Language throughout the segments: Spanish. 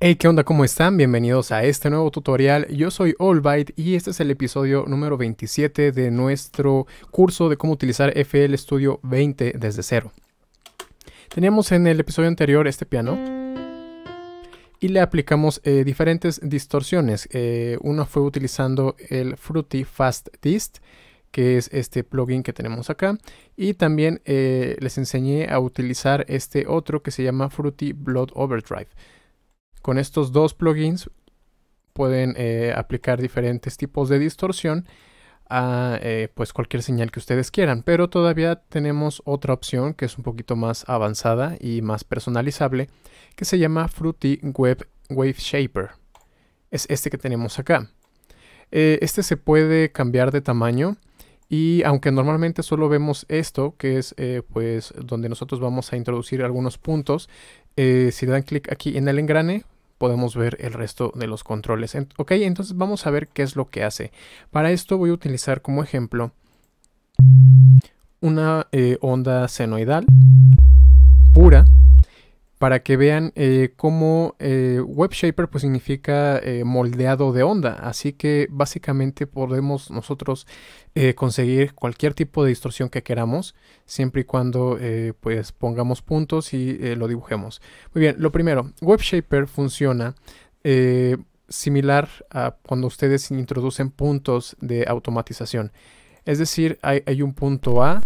Hey, ¿qué onda? ¿Cómo están? Bienvenidos a este nuevo tutorial. Yo soy Allbyte y este es el episodio número 27 de nuestro curso de cómo utilizar FL Studio 20 desde cero. Teníamos en el episodio anterior este piano y le aplicamos eh, diferentes distorsiones. Eh, uno fue utilizando el Fruity Fast Dist, que es este plugin que tenemos acá. Y también eh, les enseñé a utilizar este otro que se llama Fruity Blood Overdrive. Con estos dos plugins pueden eh, aplicar diferentes tipos de distorsión a eh, pues cualquier señal que ustedes quieran pero todavía tenemos otra opción que es un poquito más avanzada y más personalizable que se llama Fruity Web Wave Shaper es este que tenemos acá eh, este se puede cambiar de tamaño y aunque normalmente solo vemos esto, que es eh, pues donde nosotros vamos a introducir algunos puntos, eh, si dan clic aquí en el engrane, podemos ver el resto de los controles. ok, entonces vamos a ver qué es lo que hace. Para esto voy a utilizar como ejemplo una eh, onda senoidal para que vean eh, cómo eh, Web WebShaper pues significa eh, moldeado de onda. Así que básicamente podemos nosotros conseguir cualquier tipo de distorsión que queramos, siempre y cuando pues pongamos puntos y lo dibujemos. Muy bien, lo primero, WebShaper funciona similar a cuando ustedes introducen puntos de automatización. Es decir, hay un punto A,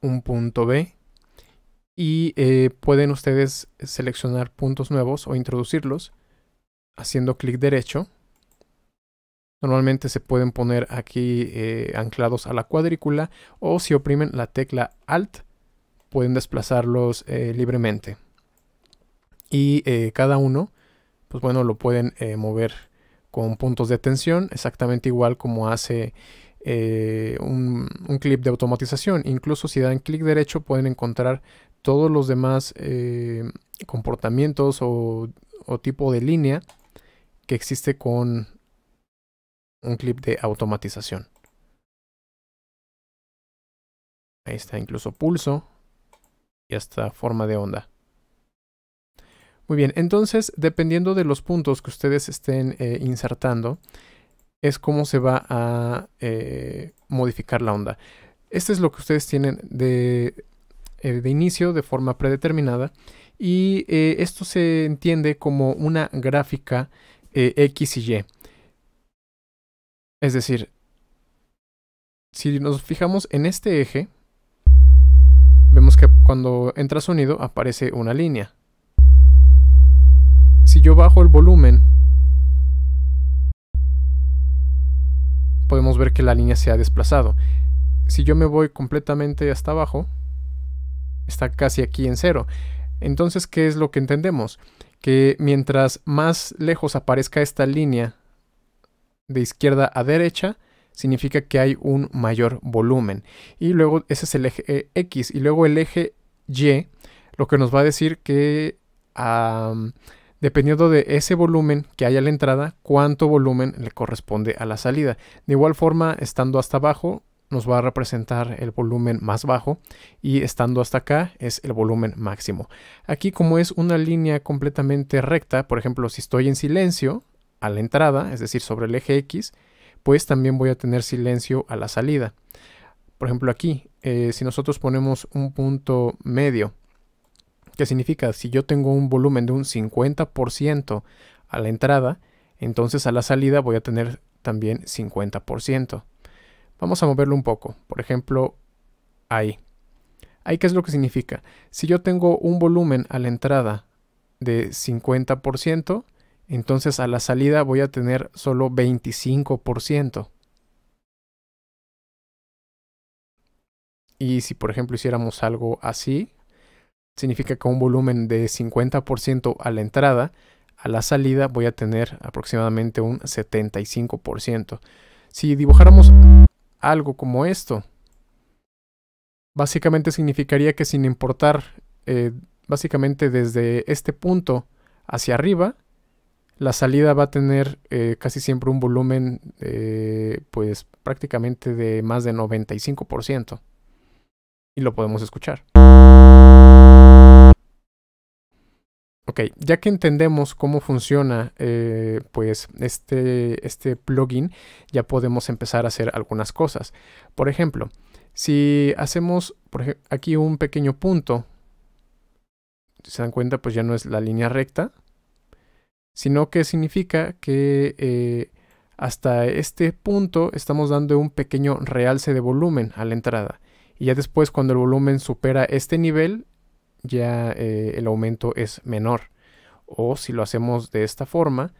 un punto B, y eh, pueden ustedes seleccionar puntos nuevos o introducirlos haciendo clic derecho. Normalmente se pueden poner aquí eh, anclados a la cuadrícula o si oprimen la tecla Alt pueden desplazarlos eh, libremente. Y cada uno, pues bueno, lo pueden mover con puntos de tensión, exactamente igual como hace un, clip de automatización. Incluso si dan clic derecho pueden encontrar todos los demás eh, comportamientos o, tipo de línea que existe con un clip de automatización. Ahí está incluso pulso y hasta forma de onda. Muy bien, entonces dependiendo de los puntos que ustedes estén eh, insertando, es cómo se va a eh, modificar la onda. Este es lo que ustedes tienen de eh, de inicio de forma predeterminada y eh, esto se entiende como una gráfica eh, X y Y. Es decir, si nos fijamos en este eje, vemos que cuando entra sonido aparece una línea. Si yo bajo el volumen, podemos ver que la línea se ha desplazado. Si yo me voy completamente hasta abajo, está casi aquí en cero. Entonces, ¿qué es lo que entendemos? Que mientras más lejos aparezca esta línea de izquierda a derecha, significa que hay un mayor volumen. Y luego ese es el eje eh, X. Y luego el eje Y, lo que nos va a decir que dependiendo de ese volumen que hay a la entrada, cuánto volumen le corresponde a la salida. De igual forma, estando hasta abajo, nos va a representar el volumen más bajo y estando hasta acá es el volumen máximo. Aquí como es una línea completamente recta, por ejemplo, si estoy en silencio a la entrada, es decir, sobre el eje X, pues también voy a tener silencio a la salida. Por ejemplo, aquí, eh, si nosotros ponemos un punto medio, que significa si yo tengo un volumen de un 50% a la entrada, entonces a la salida voy a tener también 50%. Vamos a moverlo un poco, por ejemplo, ahí. ¿Ahí qué es lo que significa? Si yo tengo un volumen a la entrada de 50%, entonces a la salida voy a tener solo 25%. Y si por ejemplo hiciéramos algo así, significa que un volumen de 50% a la entrada, a la salida voy a tener aproximadamente un 75%. Si dibujáramos algo como esto. Básicamente significaría que sin importar, eh, básicamente desde este punto hacia arriba, la salida va a tener eh, casi siempre un volumen, eh, pues prácticamente de más de 95%. Y lo podemos escuchar. Ok, ya que entendemos cómo funciona eh, pues este, este plugin, ya podemos empezar a hacer algunas cosas. Por ejemplo, si hacemos por aquí un pequeño punto, se dan cuenta pues ya no es la línea recta, sino que significa que eh, hasta este punto estamos dando un pequeño realce de volumen a la entrada. Y ya después cuando el volumen supera este nivel, ya eh, el aumento es menor. O si lo hacemos de esta forma,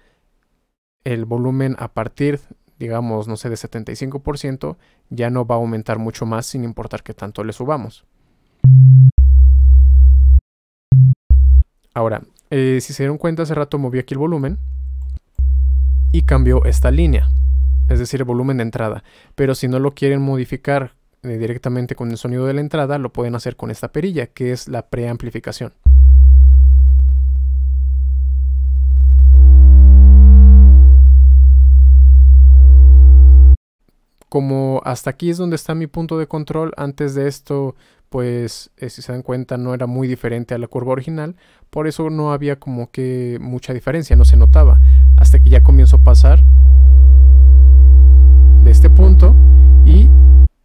el volumen a partir, digamos, no sé, de 75%, ya no va a aumentar mucho más sin importar que tanto le subamos. Ahora, eh, si se dieron cuenta, hace rato moví aquí el volumen y cambió esta línea, es decir, el volumen de entrada. Pero si no lo quieren modificar eh, directamente con el sonido de la entrada, lo pueden hacer con esta perilla, que es la preamplificación. Como hasta aquí es donde está mi punto de control, antes de esto, pues eh, si se dan cuenta no era muy diferente a la curva original, por eso no había como que mucha diferencia, no se notaba, hasta que ya comienzo a pasar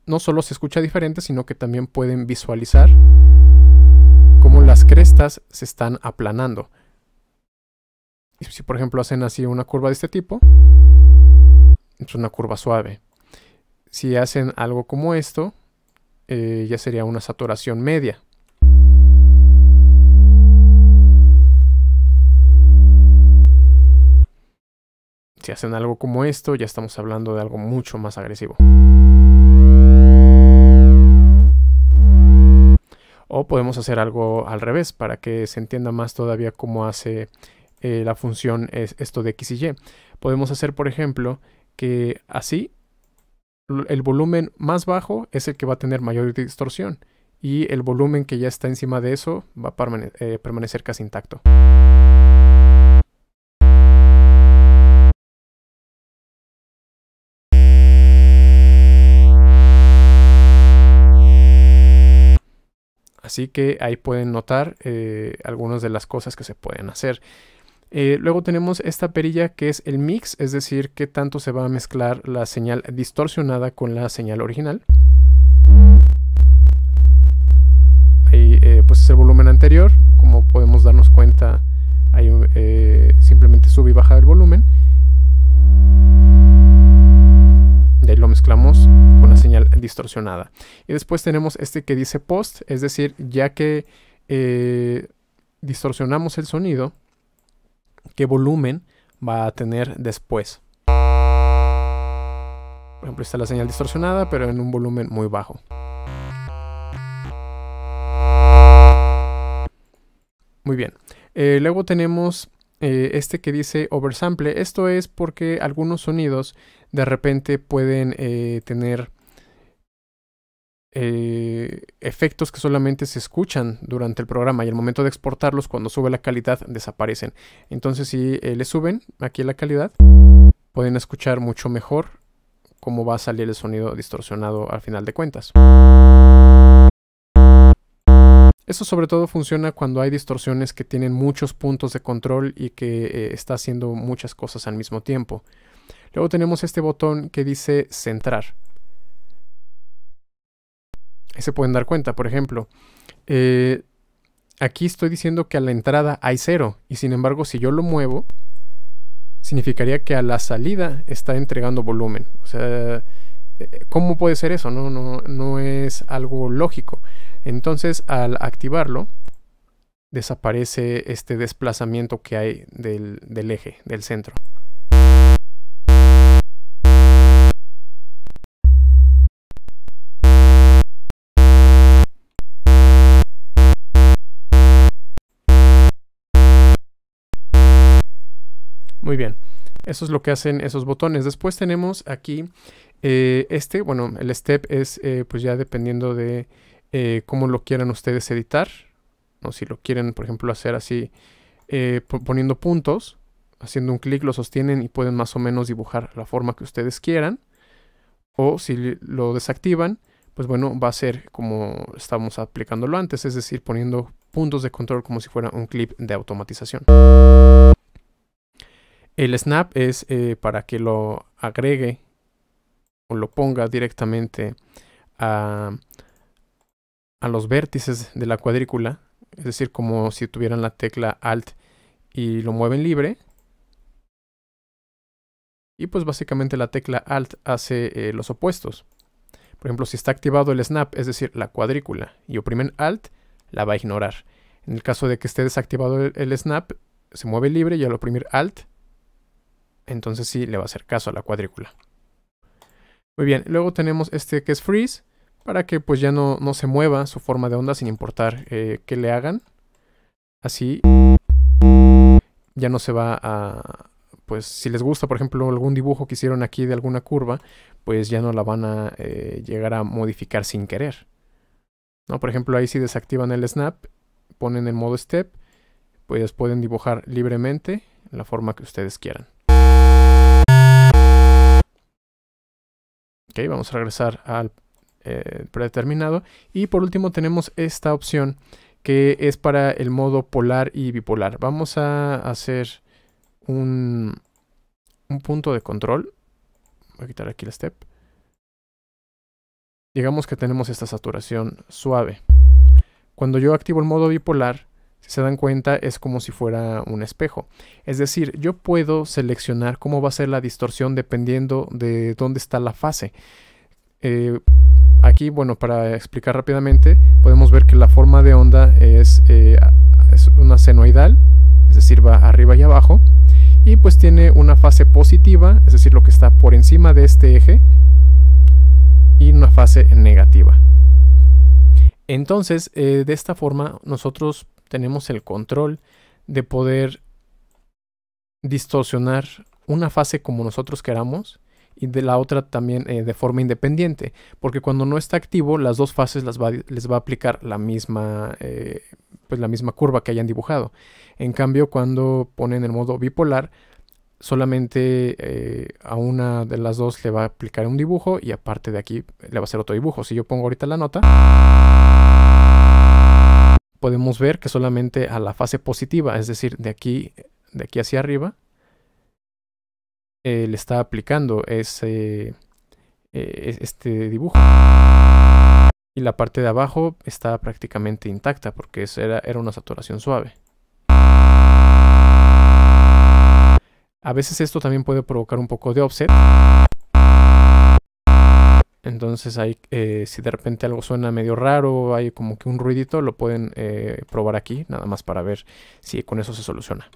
no solo se escucha diferente, sino que también pueden visualizar cómo las crestas se están aplanando. si por ejemplo hacen así una curva de este tipo, es una curva suave. Si hacen algo como esto, eh, ya sería una saturación media. Si hacen algo como esto, ya estamos hablando de algo mucho más agresivo. O podemos hacer algo al revés para que se entienda más todavía cómo hace eh, la función esto de x y y. Podemos hacer, por ejemplo, que así el volumen más bajo es el que va a tener mayor distorsión y el volumen que ya está encima de eso va a eh, permanecer casi intacto. Así que ahí pueden notar eh, algunas de las cosas que se pueden hacer. Eh, luego tenemos esta perilla que es el mix, es decir, qué tanto se va a mezclar la señal distorsionada con la señal original. Ahí eh, pues es el volumen anterior, como podemos darnos cuenta señal distorsionada. Y después tenemos este que dice post, es decir, ya que eh, distorsionamos el sonido, ¿qué volumen va a tener después? Por ejemplo, está la señal distorsionada, pero en un volumen muy bajo. Muy bien. Eh, luego tenemos eh, este que dice oversample. Esto es porque algunos sonidos de repente pueden tener eh, efectos que solamente se escuchan durante el programa y al momento de exportarlos cuando sube la calidad desaparecen. Entonces si eh, le suben aquí la calidad pueden escuchar mucho mejor cómo va a salir el sonido distorsionado al final de cuentas. eso sobre todo funciona cuando hay distorsiones que tienen muchos puntos de control y que eh, está haciendo muchas cosas al mismo tiempo. Luego tenemos este botón que dice centrar se pueden dar cuenta, por ejemplo, eh, aquí estoy diciendo que a la entrada hay cero y sin embargo si yo lo muevo, significaría que a la salida está entregando volumen. O sea, eh, ¿cómo puede ser eso? No, no, no es algo lógico. Entonces al activarlo, desaparece este desplazamiento que hay del eje, del centro. Muy bien. Eso es lo que hacen esos botones. Después tenemos aquí eh, este. Bueno, el step es eh, pues ya dependiendo de eh, cómo lo quieran ustedes editar. O si lo quieren, por ejemplo, hacer así poniendo puntos. Haciendo un clic lo sostienen y pueden más o menos dibujar la forma que ustedes quieran. O si lo desactivan, pues bueno, va a ser como estábamos aplicándolo antes. Es decir, poniendo puntos de control como si fuera un clip de automatización. El snap es eh, para que lo agregue o lo ponga directamente a, los vértices de la cuadrícula, es decir, como si tuvieran la tecla Alt y lo mueven libre. Y pues básicamente la tecla Alt hace eh, los opuestos. Por ejemplo, si está activado el snap, es decir, la cuadrícula, y oprimen Alt, la va a ignorar. En el caso de que esté desactivado el, el snap, se mueve libre y al oprimir Alt entonces sí le va a hacer caso a la cuadrícula. Muy bien, luego tenemos este que es freeze, para que pues ya no, no se mueva su forma de onda sin importar eh, que le hagan. Así ya no se va a... Pues si les gusta, por ejemplo, algún dibujo que hicieron aquí de alguna curva, pues ya no la van a eh, llegar a modificar sin querer. ¿No? Por ejemplo, ahí si desactivan el snap, ponen el modo step, pues pueden dibujar libremente la forma que ustedes quieran. Ok, vamos a regresar al eh, predeterminado. Y por último tenemos esta opción que es para el modo polar y bipolar. Vamos a hacer un, un punto de control. Voy a quitar aquí el step. Digamos que tenemos esta saturación suave. Cuando yo activo el modo bipolar, se dan cuenta, es como si fuera un espejo. Es decir, yo puedo seleccionar cómo va a ser la distorsión dependiendo de dónde está la fase. Eh, aquí, bueno, para explicar rápidamente, podemos ver que la forma de onda es, eh, es una senoidal, es decir, va arriba y abajo, y pues tiene una fase positiva, es decir, lo que está por encima de este eje, y una fase negativa. Entonces, eh, de esta forma, nosotros tenemos el control de poder distorsionar una fase como nosotros queramos y de la otra también eh, de forma independiente, porque cuando no está activo, las dos fases las les va a aplicar la misma, eh, pues la misma curva que hayan dibujado. En cambio, cuando ponen el modo bipolar, solamente eh, a una de las dos le va a aplicar un dibujo y aparte de aquí le va a hacer otro dibujo. Si yo pongo ahorita la nota, podemos ver que solamente a la fase positiva, es decir, de aquí, de aquí hacia arriba, eh, le está aplicando ese, eh, este dibujo. Y la parte de abajo está prácticamente intacta porque era una saturación suave. A veces esto también puede provocar un poco de offset. Entonces hay, eh, si de repente algo suena medio raro, hay como que un ruidito, lo pueden eh, probar aquí, nada más para ver si con eso se soluciona.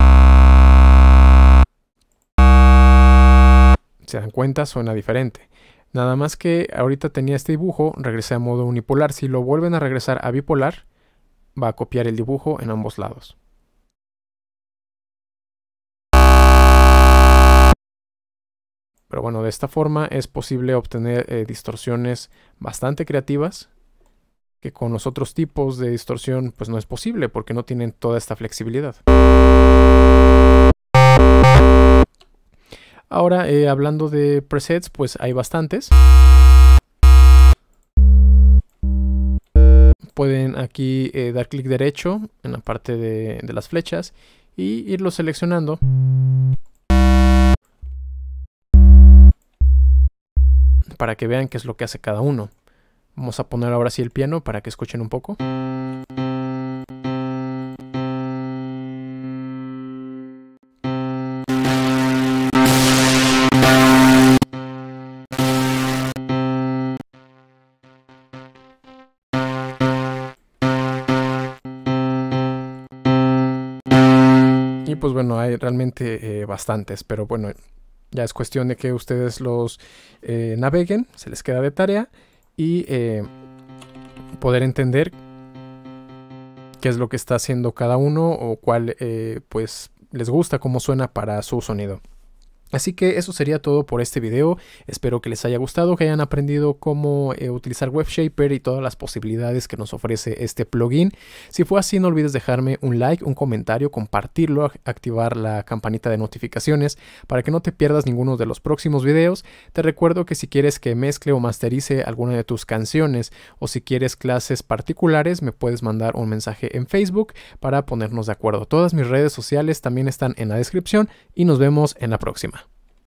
Se dan cuenta, suena diferente. Nada más que ahorita tenía este dibujo, regresé a modo unipolar. Si lo vuelven a regresar a bipolar, va a copiar el dibujo en ambos lados. Pero bueno, de esta forma es posible obtener eh, distorsiones bastante creativas que con los otros tipos de distorsión pues no es posible porque no tienen toda esta flexibilidad. Ahora, eh, hablando de presets, pues hay bastantes. Pueden aquí eh, dar clic derecho en la parte de, de las flechas y irlo seleccionando para que vean qué es lo que hace cada uno. Vamos a poner ahora sí el piano para que escuchen un poco. Y pues bueno, hay realmente eh, bastantes, pero bueno, ya es cuestión de que ustedes los eh, naveguen, se les queda de tarea y eh, poder entender qué es lo que está haciendo cada uno o cuál eh, pues les gusta, cómo suena para su sonido. Así que eso sería todo por este video, espero que les haya gustado, que hayan aprendido cómo eh, utilizar WebShaper y todas las posibilidades que nos ofrece este plugin. Si fue así no olvides dejarme un like, un comentario, compartirlo, activar la campanita de notificaciones para que no te pierdas ninguno de los próximos videos. Te recuerdo que si quieres que mezcle o masterice alguna de tus canciones o si quieres clases particulares me puedes mandar un mensaje en Facebook para ponernos de acuerdo. Todas mis redes sociales también están en la descripción y nos vemos en la próxima.